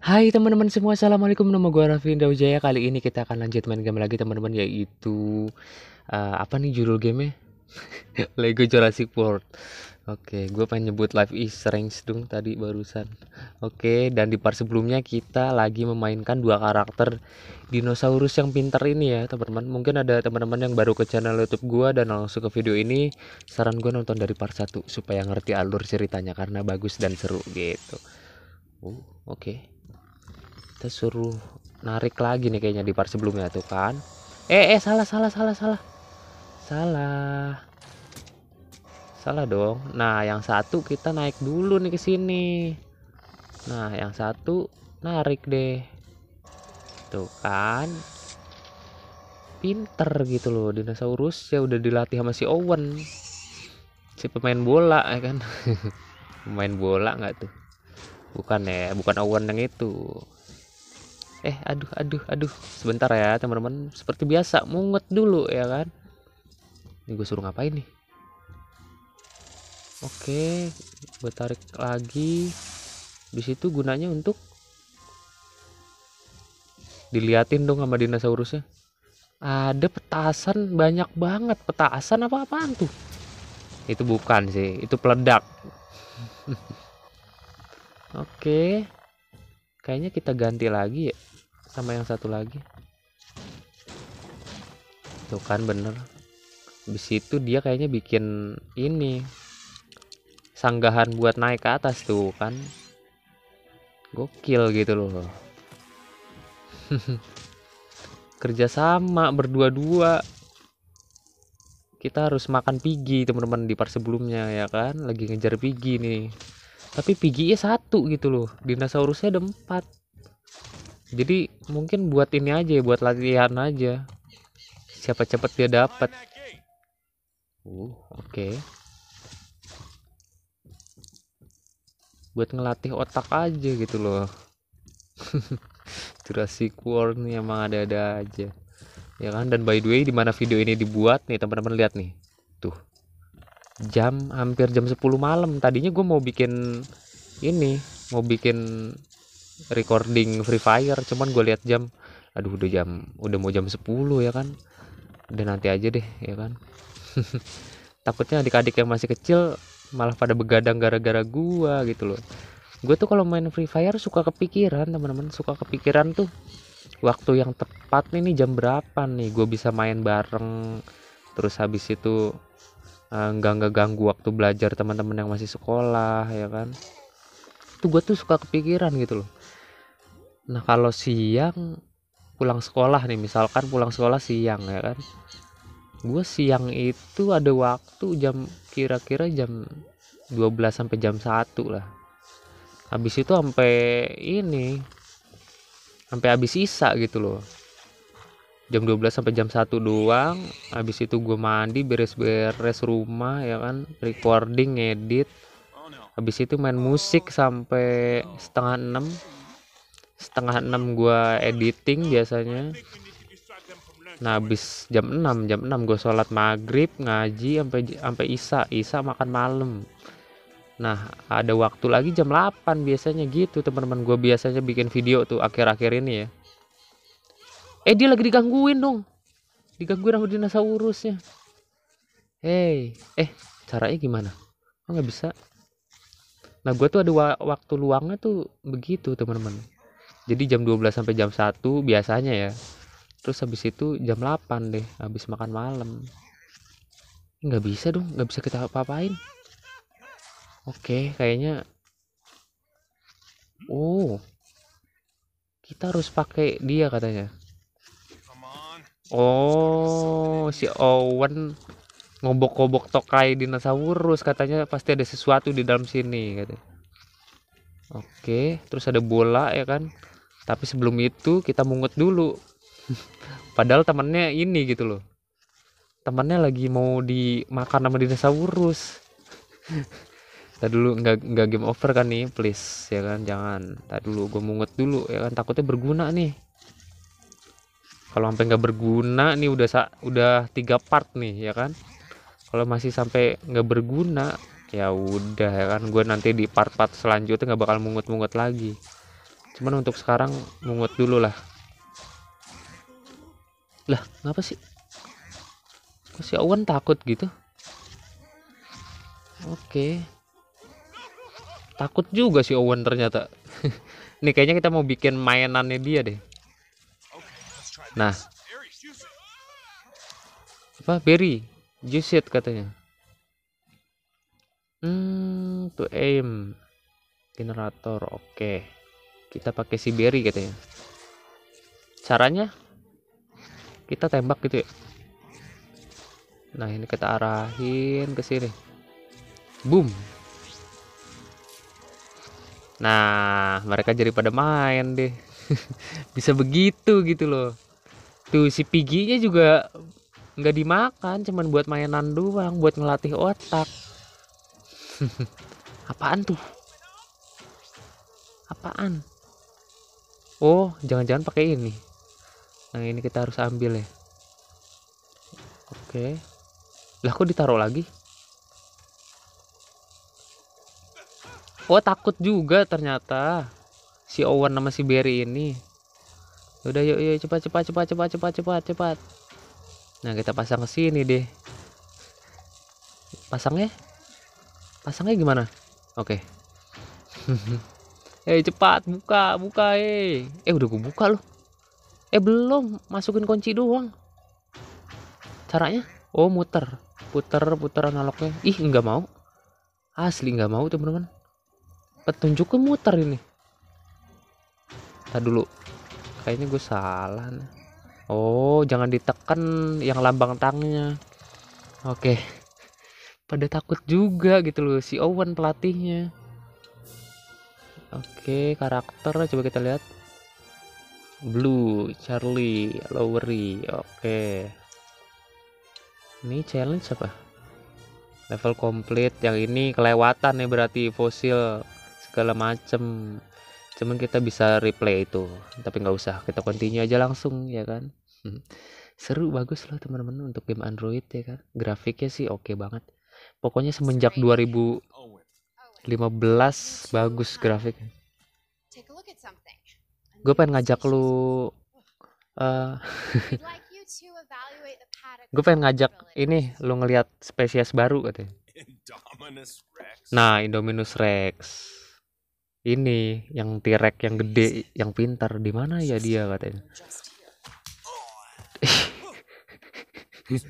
Hai teman-teman semua, Assalamualaikum, nama gue Raffi Indah Kali ini kita akan lanjut main game lagi teman-teman Yaitu, uh, apa nih judul gamenya? Lego Jurassic World Oke, okay, gue pengen nyebut Life is Strange dong tadi barusan Oke, okay, dan di part sebelumnya kita lagi memainkan dua karakter dinosaurus yang pintar ini ya teman-teman Mungkin ada teman-teman yang baru ke channel youtube gue dan langsung ke video ini Saran gue nonton dari part 1 supaya ngerti alur ceritanya karena bagus dan seru gitu uh, Oke okay kita suruh narik lagi nih kayaknya di part sebelumnya tuh kan eh eh salah salah salah salah salah salah dong nah yang satu kita naik dulu nih ke sini nah yang satu narik deh tuh kan pinter gitu loh dinosaurus ya udah dilatih sama si Owen si pemain bola ya kan pemain bola nggak tuh bukan ya bukan Owen yang itu eh aduh aduh aduh sebentar ya teman-teman seperti biasa mungut dulu ya kan ini gue suruh ngapain nih oke gue tarik lagi di situ gunanya untuk diliatin dong sama dinosaurusnya ada petasan banyak banget petasan apa apaan tuh itu bukan sih itu peledak oke kayaknya kita ganti lagi ya sama yang satu lagi tuh kan bener habis itu dia kayaknya bikin ini sanggahan buat naik ke atas tuh kan gokil gitu loh kerjasama berdua-dua kita harus makan pigi teman-teman di part sebelumnya ya kan lagi ngejar pigi nih tapi piginya satu gitu loh dinosaurusnya ada empat jadi mungkin buat ini aja ya buat latihan aja siapa cepet dia dapat uh oke okay. buat ngelatih otak aja gitu loh Jurassic World nih emang ada-ada aja ya kan dan by the way di mana video ini dibuat nih teman-teman lihat nih tuh jam hampir jam 10 malam tadinya gue mau bikin ini mau bikin recording Free Fire cuman gue lihat jam aduh udah jam udah mau jam 10 ya kan udah nanti aja deh ya kan takutnya adik-adik yang masih kecil malah pada begadang gara-gara gua gitu loh gue tuh kalau main Free Fire suka kepikiran teman-teman suka kepikiran tuh waktu yang tepat nih, nih jam berapa nih gue bisa main bareng terus habis itu eh, nggak uh, nggak ganggu waktu belajar teman-teman yang masih sekolah ya kan tuh gue tuh suka kepikiran gitu loh Nah kalau siang pulang sekolah nih misalkan pulang sekolah siang ya kan gue siang itu ada waktu jam kira-kira jam 12 sampai jam 1 lah habis itu sampai ini sampai habis sisa gitu loh jam 12 sampai jam 1 doang habis itu gue mandi beres-beres rumah ya kan recording edit habis itu main musik sampai setengah 6 setengah enam gue editing biasanya nah habis jam enam jam enam gue sholat maghrib ngaji sampai sampai isa isa makan malam nah ada waktu lagi jam 8 biasanya gitu teman-teman gue biasanya bikin video tuh akhir-akhir ini ya eh dia lagi digangguin dong digangguin sama dinosaurusnya hey eh caranya gimana oh, nggak bisa nah gue tuh ada wa waktu luangnya tuh begitu teman-teman jadi jam 12 sampai jam 1 biasanya ya terus habis itu jam 8 deh habis makan malam nggak bisa dong nggak bisa kita apa-apain oke kayaknya oh kita harus pakai dia katanya oh si Owen ngobok-ngobok tokai dinosaurus katanya pasti ada sesuatu di dalam sini katanya oke terus ada bola ya kan tapi sebelum itu kita mungut dulu padahal temennya ini gitu loh temennya lagi mau dimakan sama dinosaurus kita dulu nggak nggak game over kan nih please ya kan jangan kita dulu gue mungut dulu ya kan takutnya berguna nih kalau sampai nggak berguna nih udah sa udah tiga part nih ya kan kalau masih sampai nggak berguna ya udah ya kan gue nanti di part part selanjutnya nggak bakal mungut mungut lagi cuman untuk sekarang mungut dulu lah lah ngapa sih kok si Owen takut gitu oke takut juga si Owen ternyata ini kayaknya kita mau bikin mainannya dia deh nah apa berry juice it katanya hmm to aim generator oke okay kita pakai si berry katanya caranya kita tembak gitu ya nah ini kita arahin ke sini boom nah mereka jadi pada main deh bisa begitu gitu loh tuh si piginya juga nggak dimakan cuman buat mainan doang buat ngelatih otak apaan tuh apaan oh jangan-jangan pakai ini Nah, ini kita harus ambil ya oke lah kok ditaruh lagi oh takut juga ternyata si Owen sama si Berry ini udah yuk yuk cepat cepat cepat cepat cepat cepat cepat nah kita pasang ke sini deh pasangnya pasangnya gimana oke okay. eh cepat buka buka eh eh udah gue buka loh eh belum masukin kunci doang caranya oh muter puter puter analognya ih nggak mau asli nggak mau teman-teman petunjuknya muter ini Tadi dulu kayaknya gue salah oh jangan ditekan yang lambang tangnya oke pada takut juga gitu loh si Owen pelatihnya Oke, karakter coba kita lihat. Blue, Charlie, Lowry. Oke. Ini challenge apa? Level complete. Yang ini kelewatan nih berarti fosil segala macem. Cuman kita bisa replay itu. Tapi nggak usah, kita continue aja langsung ya kan. Seru bagus loh teman-teman untuk game Android ya kan. Grafiknya sih oke okay banget. Pokoknya semenjak 2000 15 bagus grafik. gue pengen ngajak lu uh, eh, gue pengen ngajak ini lu ngelihat spesies baru katanya nah Indominus Rex ini yang T-Rex yang gede yang pintar di mana ya dia katanya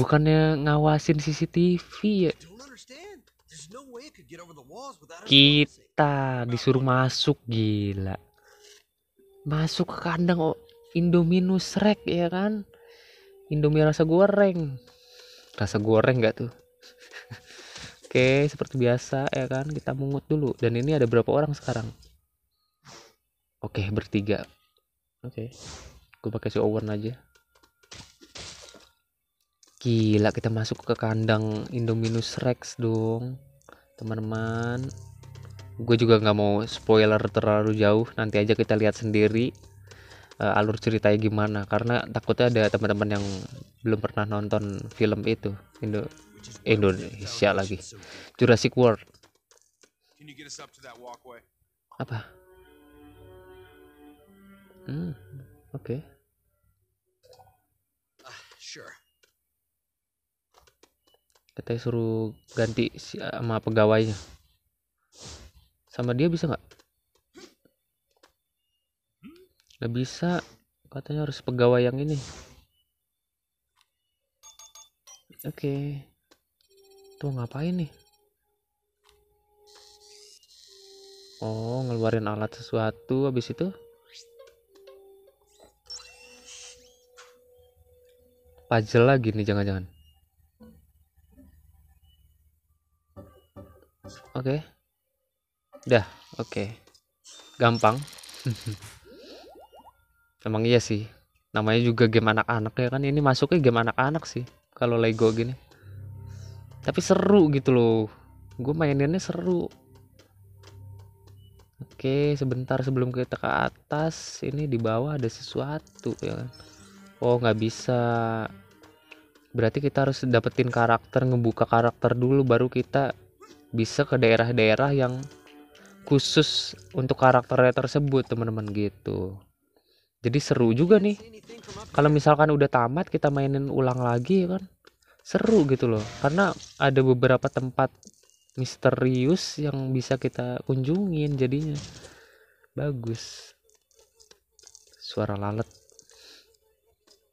bukannya ngawasin CCTV ya kita disuruh masuk gila. Masuk ke kandang oh, Indominus Rex ya kan. Indomie rasa goreng. Rasa goreng gak tuh? Oke, seperti biasa ya kan kita mungut dulu dan ini ada berapa orang sekarang? Oke, bertiga. Oke. Gue pakai si warna aja. Gila kita masuk ke kandang Indominus Rex dong teman-teman gue juga nggak mau spoiler terlalu jauh nanti aja kita lihat sendiri uh, alur ceritanya gimana karena takutnya ada teman-teman yang belum pernah nonton film itu Indo Indonesia lagi Jurassic World apa hmm oke okay. katanya suruh ganti sama pegawainya sama dia bisa nggak nggak bisa katanya harus pegawai yang ini oke okay. tuh ngapain nih oh ngeluarin alat sesuatu habis itu puzzle lagi nih jangan-jangan Oke. Okay. Dah, oke. Okay. Gampang. Emang iya sih. Namanya juga game anak-anak ya kan. Ini masuknya game anak-anak sih. Kalau Lego gini. Tapi seru gitu loh. Gue maininnya seru. Oke, sebentar sebelum kita ke atas. Ini di bawah ada sesuatu ya kan. Oh, nggak bisa. Berarti kita harus dapetin karakter, ngebuka karakter dulu baru kita bisa ke daerah-daerah yang khusus untuk karakternya tersebut teman-teman gitu jadi seru juga nih kalau misalkan udah tamat kita mainin ulang lagi ya kan seru gitu loh karena ada beberapa tempat misterius yang bisa kita kunjungin jadinya bagus suara lalat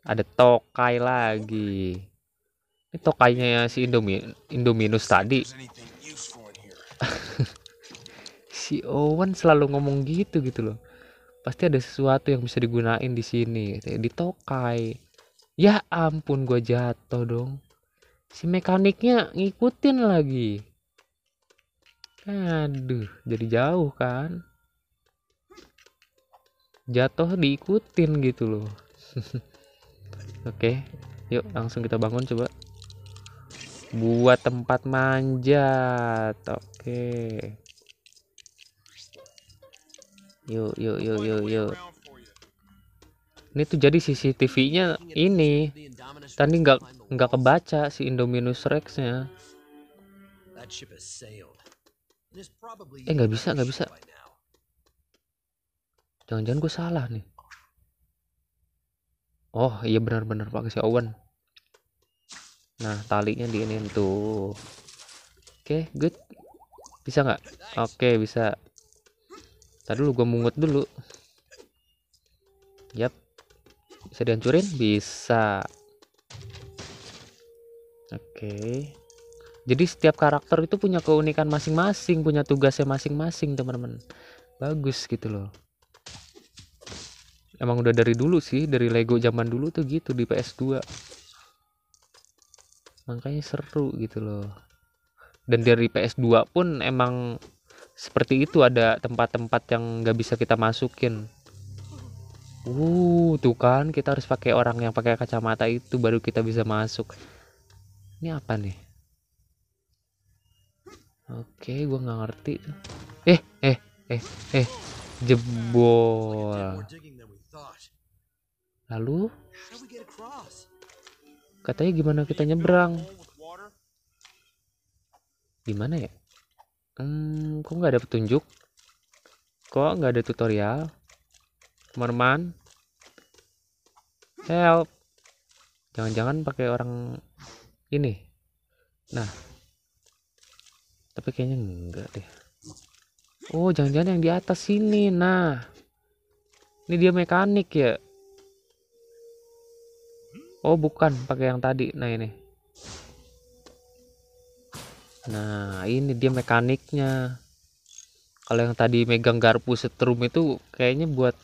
ada tokai lagi ini tokainya si Indominus tadi si Owen selalu ngomong gitu gitu loh pasti ada sesuatu yang bisa digunain di sini gitu. di tokai ya ampun gue jatuh dong si mekaniknya ngikutin lagi aduh jadi jauh kan jatuh diikutin gitu loh oke yuk langsung kita bangun coba buat tempat manjat oke okay. yuk yuk yuk yuk yuk ini tuh jadi CCTV nya ini tadi nggak nggak kebaca si Indominus Rex nya eh nggak bisa nggak bisa jangan-jangan gue salah nih oh iya benar-benar pakai si Owen nah talinya di ini tuh oke okay, good bisa nggak oke okay, bisa tadi lu gue mungut dulu yap bisa dihancurin bisa oke okay. jadi setiap karakter itu punya keunikan masing-masing punya tugasnya masing-masing teman-teman bagus gitu loh emang udah dari dulu sih dari Lego zaman dulu tuh gitu di PS2 makanya seru gitu loh dan dari PS2 pun emang seperti itu ada tempat-tempat yang nggak bisa kita masukin uh tuh kan kita harus pakai orang yang pakai kacamata itu baru kita bisa masuk ini apa nih oke gua nggak ngerti eh eh eh eh jebol lalu Katanya gimana kita nyebrang? Gimana ya? Hmm, kok nggak ada petunjuk? Kok nggak ada tutorial? Merman? Help! Jangan-jangan pakai orang ini. Nah. Tapi kayaknya enggak deh. Oh, jangan-jangan yang di atas sini. Nah. Ini dia mekanik ya oh bukan pakai yang tadi nah ini nah ini dia mekaniknya kalau yang tadi megang garpu setrum itu kayaknya buat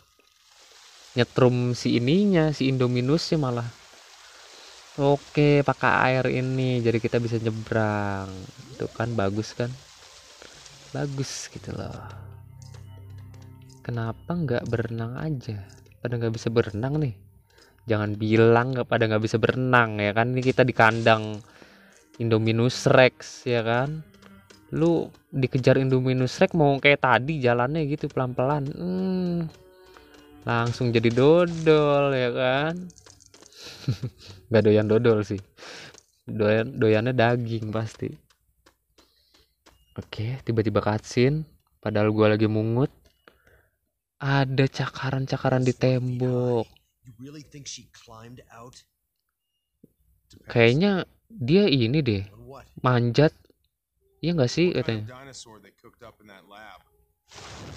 nyetrum si ininya si Indominus indominusnya malah oke pakai air ini jadi kita bisa nyebrang itu kan bagus kan bagus gitu loh kenapa nggak berenang aja pada nggak bisa berenang nih jangan bilang nggak pada nggak bisa berenang ya kan ini kita di kandang Indominus Rex ya kan lu dikejar Indominus Rex mau kayak tadi jalannya gitu pelan-pelan hmm, langsung jadi dodol ya kan nggak doyan dodol sih doyan doyannya daging pasti oke tiba-tiba katsin padahal gua lagi mungut ada cakaran-cakaran di tembok Kayaknya dia ini deh, manjat. Iya nggak sih katanya?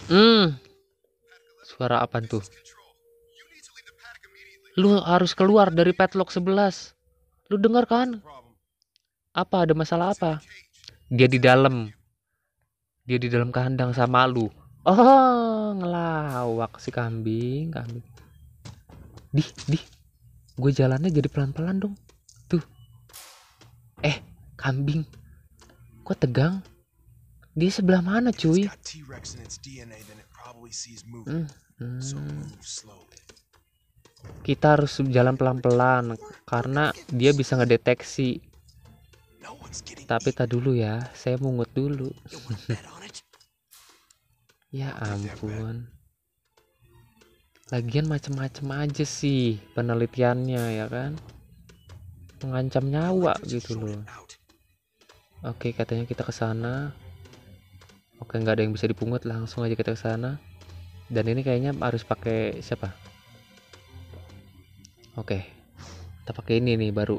Hmm. Suara apa tuh? Lu harus keluar dari padlock 11. Lu dengar kan? Apa ada masalah apa? Dia di dalam. Dia di dalam kandang sama lu. Oh, ngelawak si kambing, kambing di di gue jalannya jadi pelan-pelan dong tuh eh kambing gue tegang dia sebelah mana cuy Hmm. hmm. kita harus jalan pelan-pelan karena dia bisa ngedeteksi tapi tak dulu ya saya mungut dulu ya ampun lagian macem-macem aja sih penelitiannya ya kan mengancam nyawa gitu loh oke katanya kita ke sana oke nggak ada yang bisa dipungut langsung aja kita ke sana dan ini kayaknya harus pakai siapa oke kita pakai ini nih baru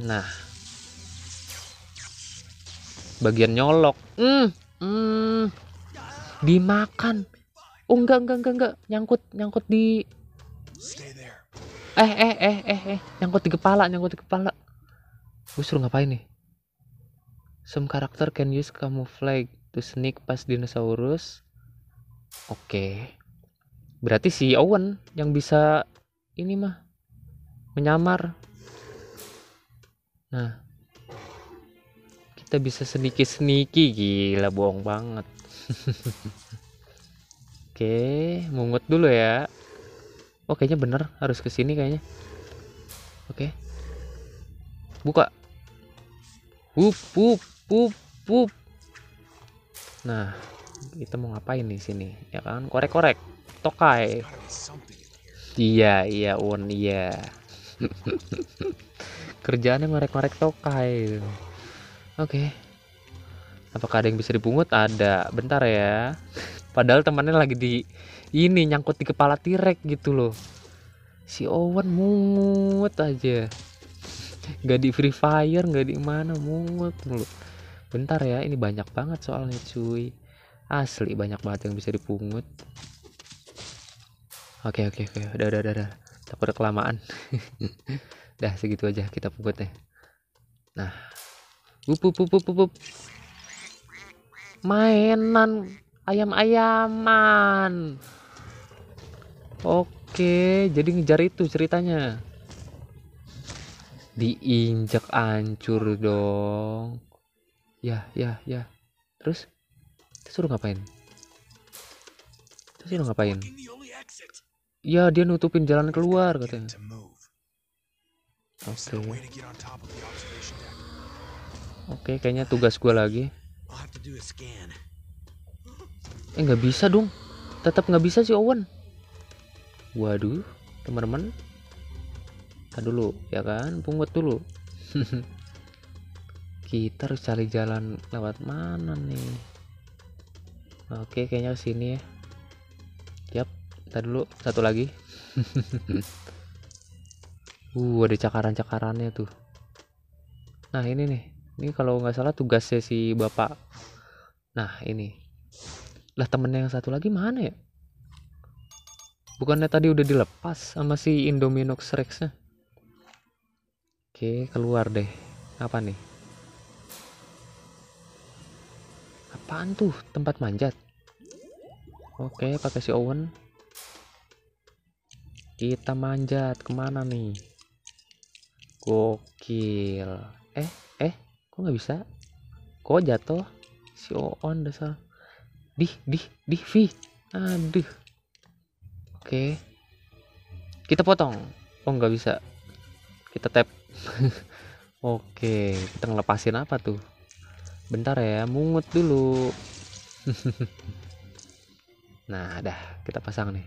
nah bagian nyolok mm, mm, dimakan Oh enggak enggak enggak enggak nyangkut nyangkut di Eh eh eh eh eh nyangkut di kepala nyangkut di kepala. Gue suruh ngapain nih? Some character can use camouflage to sneak pas dinosaurus. Oke. Okay. Berarti si Owen yang bisa ini mah menyamar. Nah. Kita bisa sedikit sneaky gila bohong banget. Oke, mungut dulu ya. Oh, kayaknya bener harus ke sini kayaknya. Oke. Buka. Up, up, up, up. Nah, kita mau ngapain di sini? Ya kan, korek-korek. Tokai. Iya, iya, Un, iya. Kerjaannya ngorek-ngorek tokai. Oke. Apakah ada yang bisa dipungut? Ada. Bentar ya padahal temannya lagi di ini nyangkut di kepala tirek gitu loh si Owen mungut aja Gak di free fire gak di mana mungut mulu bentar ya ini banyak banget soalnya cuy asli banyak banget yang bisa dipungut oke oke oke udah udah udah, udah. takut ada kelamaan dah segitu aja kita pungutnya nah up up up up mainan ayam-ayaman oke jadi ngejar itu ceritanya diinjak hancur dong ya ya ya terus suruh ngapain terus suruh ngapain ya dia nutupin jalan keluar katanya oke okay. oke okay, kayaknya tugas gue lagi eh nggak bisa dong tetap nggak bisa sih Owen waduh teman-teman kita dulu ya kan pungut dulu kita harus cari jalan lewat mana nih oke kayaknya ke sini ya yap kita dulu satu lagi uh ada cakaran-cakarannya tuh nah ini nih ini kalau nggak salah tugasnya si bapak nah ini lah temennya yang satu lagi mana ya? Bukannya tadi udah dilepas sama si Indominox Rex-nya. Oke, keluar deh. Apa nih? Apaan tuh tempat manjat? Oke, pakai si Owen. Kita manjat kemana nih? Gokil. Eh, eh, kok nggak bisa? Kok jatuh? Si Owen dasar. Dih, dih, dih, Vi. Aduh. Oke. Kita potong. Oh, nggak bisa. Kita tap. Oke, kita ngelepasin apa tuh? Bentar ya, mungut dulu. nah, dah, kita pasang nih.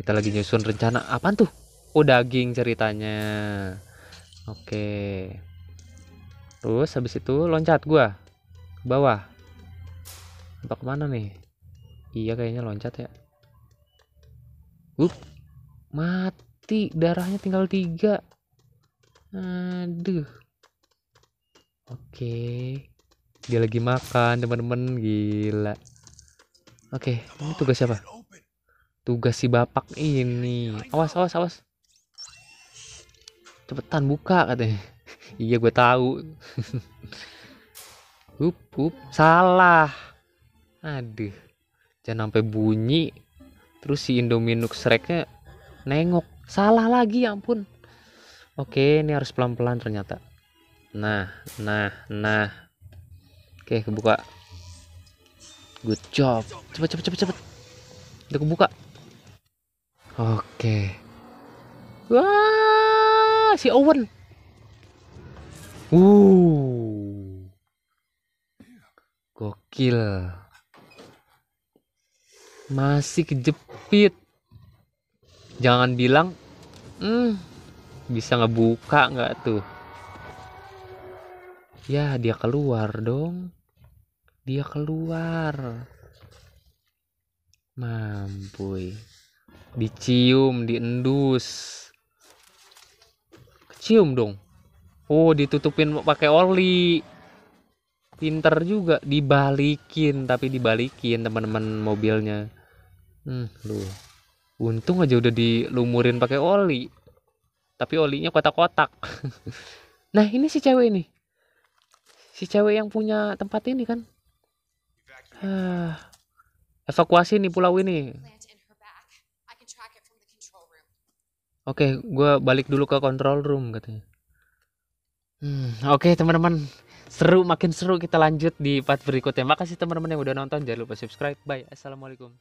Kita lagi nyusun rencana apa tuh? Oh, daging ceritanya. Oke. Terus habis itu loncat gua ke bawah. Untuk kemana nih? Iya kayaknya loncat ya. Wup. Mati. Darahnya tinggal tiga. Aduh. Oke. Dia lagi makan teman-teman. Gila. Oke. Ini tugas siapa? Tugas si bapak ini. Awas, awas, awas. Cepetan buka katanya. iya gue tahu. hup, hup. Salah aduh jangan sampai bunyi terus si Indominux Rexnya nengok salah lagi ya ampun oke ini harus pelan-pelan ternyata nah nah nah oke kebuka good job cepet cepet cepet cepet udah kebuka oke wah si Owen uh gokil masih kejepit jangan bilang hmm bisa ngebuka nggak tuh ya dia keluar dong dia keluar mampuy dicium diendus kecium dong oh ditutupin pakai oli pinter juga dibalikin tapi dibalikin teman-teman mobilnya hmm. lu untung aja udah dilumurin pakai oli tapi olinya kotak-kotak nah ini si cewek ini si cewek yang punya tempat ini kan ah. evakuasi nih pulau ini oke gue balik dulu ke control room katanya hmm, oke okay, teman-teman seru makin seru kita lanjut di part berikutnya makasih teman-teman yang udah nonton jangan lupa subscribe bye assalamualaikum